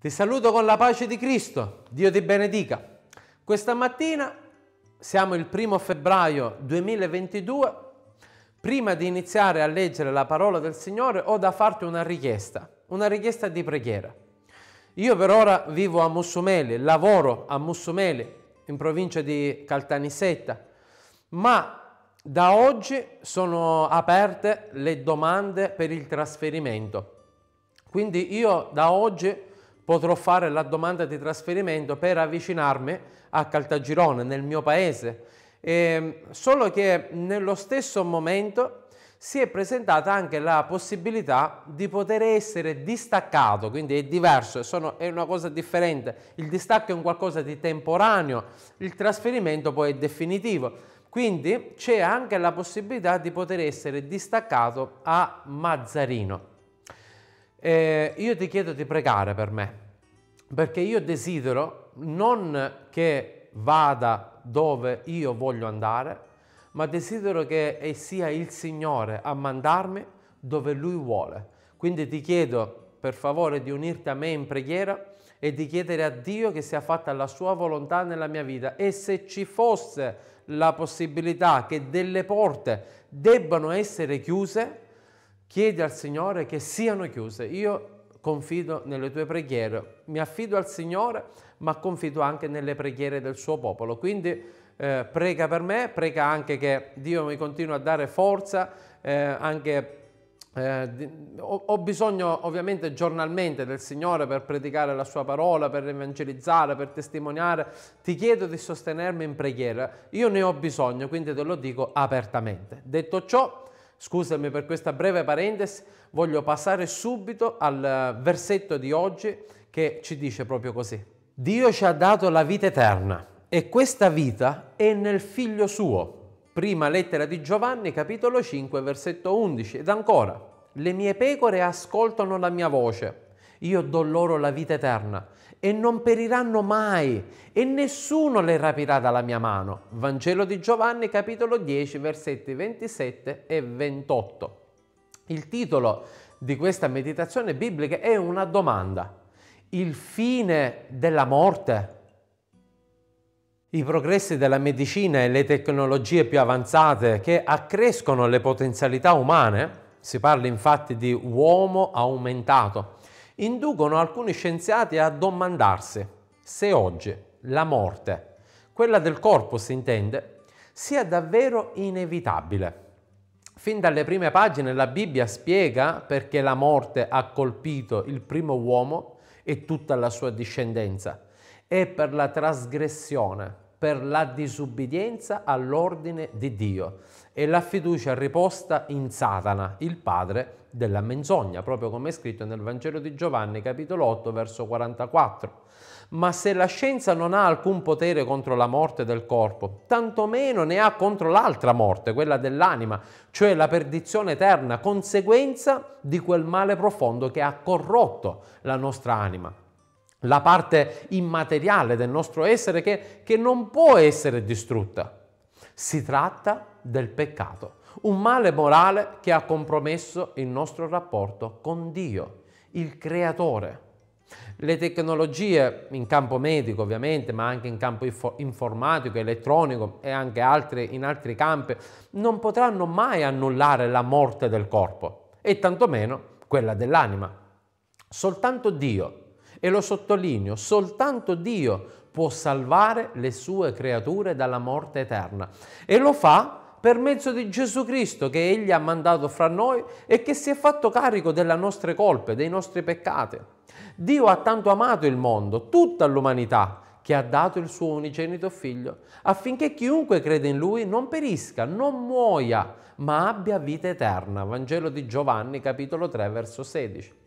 Ti saluto con la pace di Cristo, Dio ti benedica. Questa mattina siamo il primo febbraio 2022, prima di iniziare a leggere la parola del Signore ho da farti una richiesta, una richiesta di preghiera. Io per ora vivo a Mussumeli, lavoro a Mussumeli, in provincia di Caltanissetta, ma da oggi sono aperte le domande per il trasferimento. Quindi io da oggi potrò fare la domanda di trasferimento per avvicinarmi a Caltagirone, nel mio paese. E ehm, solo che nello stesso momento si è presentata anche la possibilità di poter essere distaccato, quindi è diverso, sono, è una cosa differente. Il distacco è un qualcosa di temporaneo, il trasferimento poi è definitivo. Quindi c'è anche la possibilità di poter essere distaccato a Mazzarino eh, io ti chiedo di pregare per me, perché io desidero non che vada dove io voglio andare, ma desidero che sia il Signore a mandarmi dove Lui vuole. Quindi ti chiedo per favore di unirti a me in preghiera e di chiedere a Dio che sia fatta la sua volontà nella mia vita e se ci fosse la possibilità che delle porte debbano essere chiuse, Chiedi al Signore che siano chiuse. Io confido nelle tue preghiere, mi affido al Signore, ma confido anche nelle preghiere del suo popolo. Quindi eh, prega per me, prega anche che Dio mi continua a dare forza, eh, anche eh, ho, bisogno ovviamente giornalmente del Signore per predicare la Sua parola, per evangelizzare, per testimoniare. Ti chiedo di sostenermi in preghiera. Io ne ho bisogno, quindi te lo dico apertamente. Detto ciò, Scusami per questa breve parentesi, voglio passare subito al eh, versetto di oggi che ci dice proprio così. Dio ci ha dato la vita eterna e questa vita è nel figlio suo. Prima lettera di Giovanni, capitolo 5, versetto 11. Ed ancora, le mie pecore ascoltano la mia voce io do loro la vita eterna e non periranno mai e nessuno le rapirà dalla mia mano. Vangelo di Giovanni capitolo 10 versetti 27 e 28. Il titolo di questa meditazione biblica è una domanda. Il fine della morte? I progressi della medicina e le tecnologie più avanzate che accrescono le potenzialità umane, si parla infatti di uomo aumentato, inducono alcuni scienziati a domandarsi se oggi la morte, quella del corpo si intende, sia davvero inevitabile. Fin dalle prime pagine la Bibbia spiega perché la morte ha colpito il primo uomo e tutta la sua discendenza. È per la trasgressione per la disubbidienza all'ordine di Dio e la fiducia riposta in Satana, il padre della menzogna, proprio come è scritto nel Vangelo di Giovanni capitolo 8 verso 44. Ma se la scienza non ha alcun potere contro la morte del corpo, tantomeno ne ha contro l'altra morte, quella dell'anima, cioè la perdizione eterna, conseguenza di quel male profondo che ha corrotto la nostra anima la parte immateriale del nostro essere che, che non può essere distrutta. Si tratta del peccato, un male morale che ha compromesso il nostro rapporto con Dio, il Creatore. Le tecnologie in campo medico ovviamente, ma anche in campo informatico, elettronico e anche altri, in altri campi, non potranno mai annullare la morte del corpo e tantomeno quella dell'anima. Soltanto Dio e lo sottolineo, soltanto Dio può salvare le sue creature dalla morte eterna. E lo fa per mezzo di Gesù Cristo che Egli ha mandato fra noi e che si è fatto carico delle nostre colpe, dei nostri peccati. Dio ha tanto amato il mondo, tutta l'umanità, che ha dato il suo unigenito figlio, affinché chiunque crede in lui non perisca, non muoia, ma abbia vita eterna. Vangelo di Giovanni capitolo 3 verso 16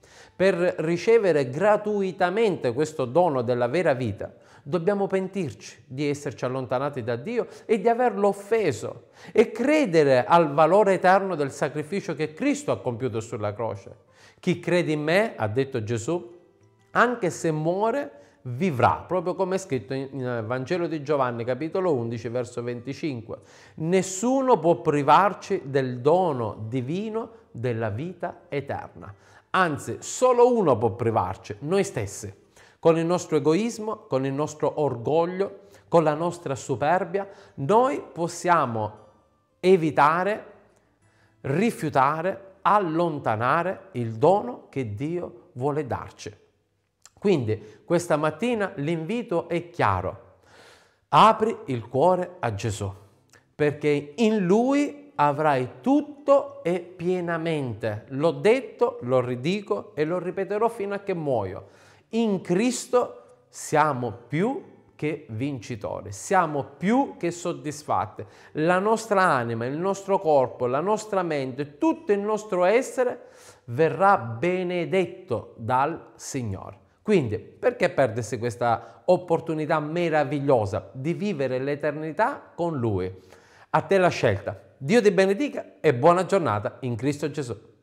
per ricevere gratuitamente questo dono della vera vita, dobbiamo pentirci di esserci allontanati da Dio e di averlo offeso e credere al valore eterno del sacrificio che Cristo ha compiuto sulla croce. Chi crede in me, ha detto Gesù, anche se muore, vivrà, proprio come è scritto nel eh, Vangelo di Giovanni capitolo 11 verso 25. Nessuno può privarci del dono divino della vita eterna. Anzi, solo uno può privarci, noi stessi, con il nostro egoismo, con il nostro orgoglio, con la nostra superbia, noi possiamo evitare, rifiutare, allontanare il dono che Dio vuole darci. Quindi questa mattina l'invito è chiaro. Apri il cuore a Gesù, perché in Lui avrai tutto e pienamente. L'ho detto, lo ridico e lo ripeterò fino a che muoio. In Cristo siamo più che vincitori, siamo più che soddisfatti. La nostra anima, il nostro corpo, la nostra mente, tutto il nostro essere verrà benedetto dal Signore. Quindi, perché perdersi questa opportunità meravigliosa di vivere l'eternità con Lui? A te la scelta. Dio ti benedica e buona giornata in Cristo Gesù.